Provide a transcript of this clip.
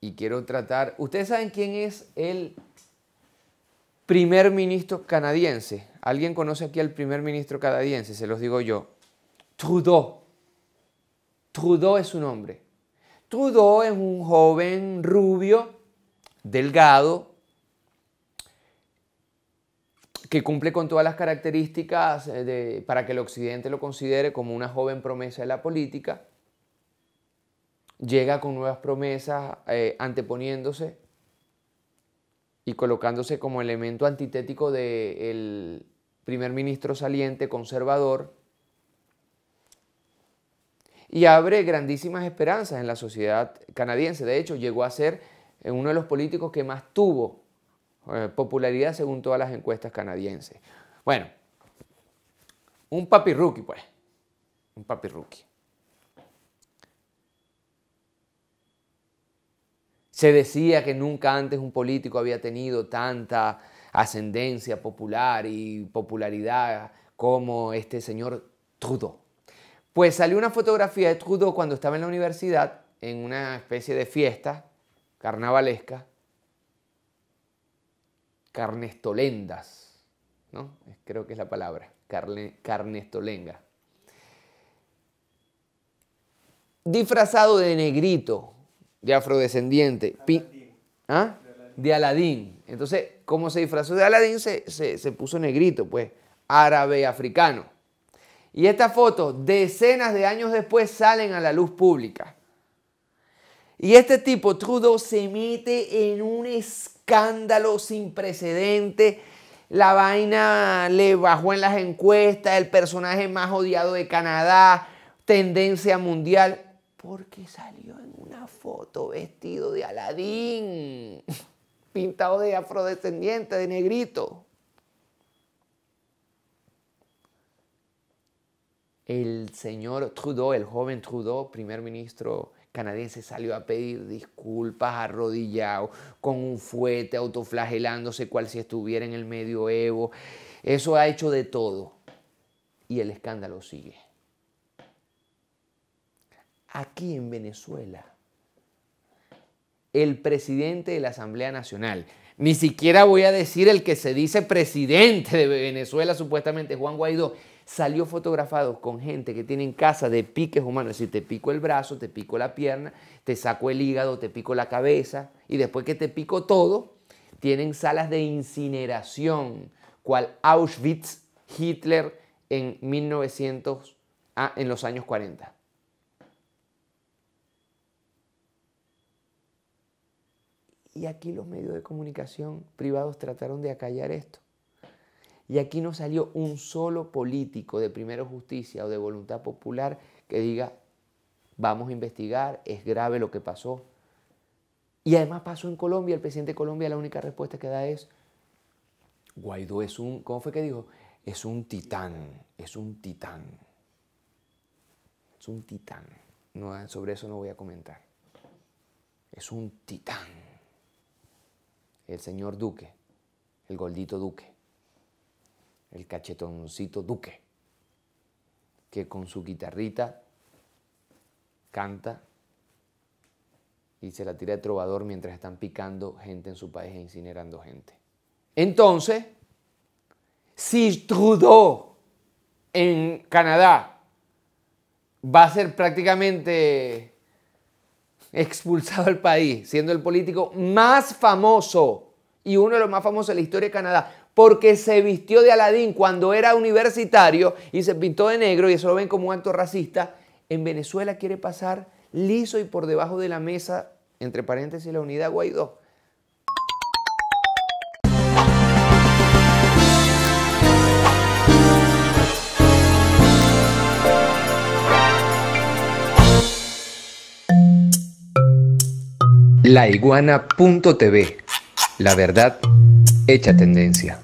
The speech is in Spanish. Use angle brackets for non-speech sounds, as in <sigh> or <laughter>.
Y quiero tratar, ustedes saben quién es el primer ministro canadiense. ¿Alguien conoce aquí al primer ministro canadiense? Se los digo yo. Trudeau. Trudeau es su nombre. Trudeau es un joven rubio, delgado, que cumple con todas las características eh, para que el Occidente lo considere como una joven promesa de la política, llega con nuevas promesas eh, anteponiéndose y colocándose como elemento antitético del primer ministro saliente conservador y abre grandísimas esperanzas en la sociedad canadiense. De hecho, llegó a ser eh, uno de los políticos que más tuvo eh, popularidad según todas las encuestas canadienses. Bueno, un papi rookie, pues. Un papi rookie. Se decía que nunca antes un político había tenido tanta ascendencia popular y popularidad como este señor Trudeau. Pues salió una fotografía de Trudeau cuando estaba en la universidad, en una especie de fiesta carnavalesca, carnestolendas, ¿no? creo que es la palabra, carne, carnestolenga. Disfrazado de negrito, de afrodescendiente, ¿Ah? de Aladín. Entonces, ¿cómo se disfrazó de Aladín? Se, se puso negrito, pues, árabe africano. Y esta foto, decenas de años después, salen a la luz pública. Y este tipo, Trudeau, se mete en un escándalo sin precedente. La vaina le bajó en las encuestas, el personaje más odiado de Canadá, tendencia mundial, porque salió en una foto vestido de Aladín, <laughs> pintado de afrodescendiente, de negrito. El señor Trudeau, el joven Trudeau, primer ministro canadiense salió a pedir disculpas arrodillado, con un fuete, autoflagelándose cual si estuviera en el medioevo. Eso ha hecho de todo y el escándalo sigue. Aquí en Venezuela, el presidente de la Asamblea Nacional, ni siquiera voy a decir el que se dice presidente de Venezuela, supuestamente Juan Guaidó, salió fotografado con gente que tiene en casa de piques humanos, es decir, te pico el brazo, te pico la pierna, te saco el hígado, te pico la cabeza, y después que te pico todo, tienen salas de incineración, cual Auschwitz, Hitler en 1900, ah, en los años 40. Y aquí los medios de comunicación privados trataron de acallar esto. Y aquí no salió un solo político de Primero Justicia o de Voluntad Popular que diga, vamos a investigar, es grave lo que pasó. Y además pasó en Colombia, el presidente de Colombia la única respuesta que da es, Guaidó es un, ¿cómo fue que dijo? Es un titán, es un titán. Es un titán. sobre eso no voy a comentar. Es un titán. El señor Duque, el gordito Duque el cachetoncito Duque, que con su guitarrita canta y se la tira de trovador mientras están picando gente en su país e incinerando gente. Entonces, si Trudeau en Canadá va a ser prácticamente expulsado del país, siendo el político más famoso y uno de los más famosos de la historia de Canadá, porque se vistió de Aladín cuando era universitario y se pintó de negro y eso lo ven como un acto racista, en Venezuela quiere pasar liso y por debajo de la mesa, entre paréntesis, la unidad Guaidó. La iguana.tv. La verdad hecha tendencia.